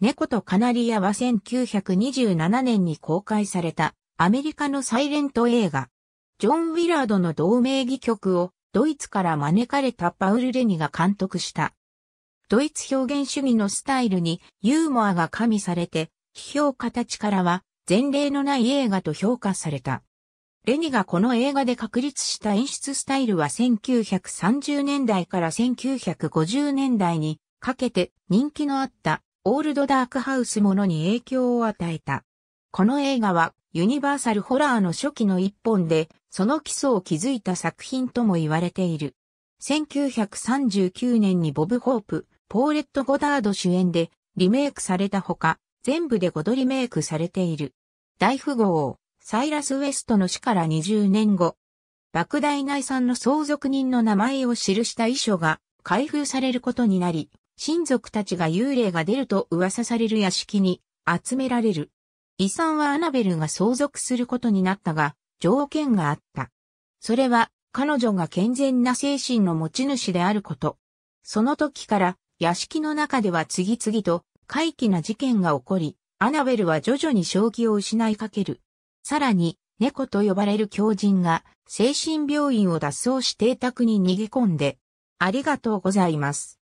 猫とカナリアは1927年に公開されたアメリカのサイレント映画。ジョン・ウィラードの同名義曲をドイツから招かれたパウル・レニが監督した。ドイツ表現主義のスタイルにユーモアが加味されて、批評家たちからは前例のない映画と評価された。レニがこの映画で確立した演出スタイルは1930年代から1950年代にかけて人気のあったオールドダークハウスものに影響を与えた。この映画はユニバーサルホラーの初期の一本で、その基礎を築いた作品とも言われている。1939年にボブ・ホープ、ポーレット・ゴダード主演でリメイクされたほか、全部で5度リメイクされている。大富豪、サイラス・ウェストの死から20年後、莫大内産の相続人の名前を記した遺書が開封されることになり、親族たちが幽霊が出ると噂される屋敷に集められる。遺産はアナベルが相続することになったが、条件があった。それは、彼女が健全な精神の持ち主であること。その時から、屋敷の中では次々と、怪奇な事件が起こり、アナベルは徐々に正気を失いかける。さらに、猫と呼ばれる狂人が、精神病院を脱走して宅に逃げ込んで、ありがとうございます。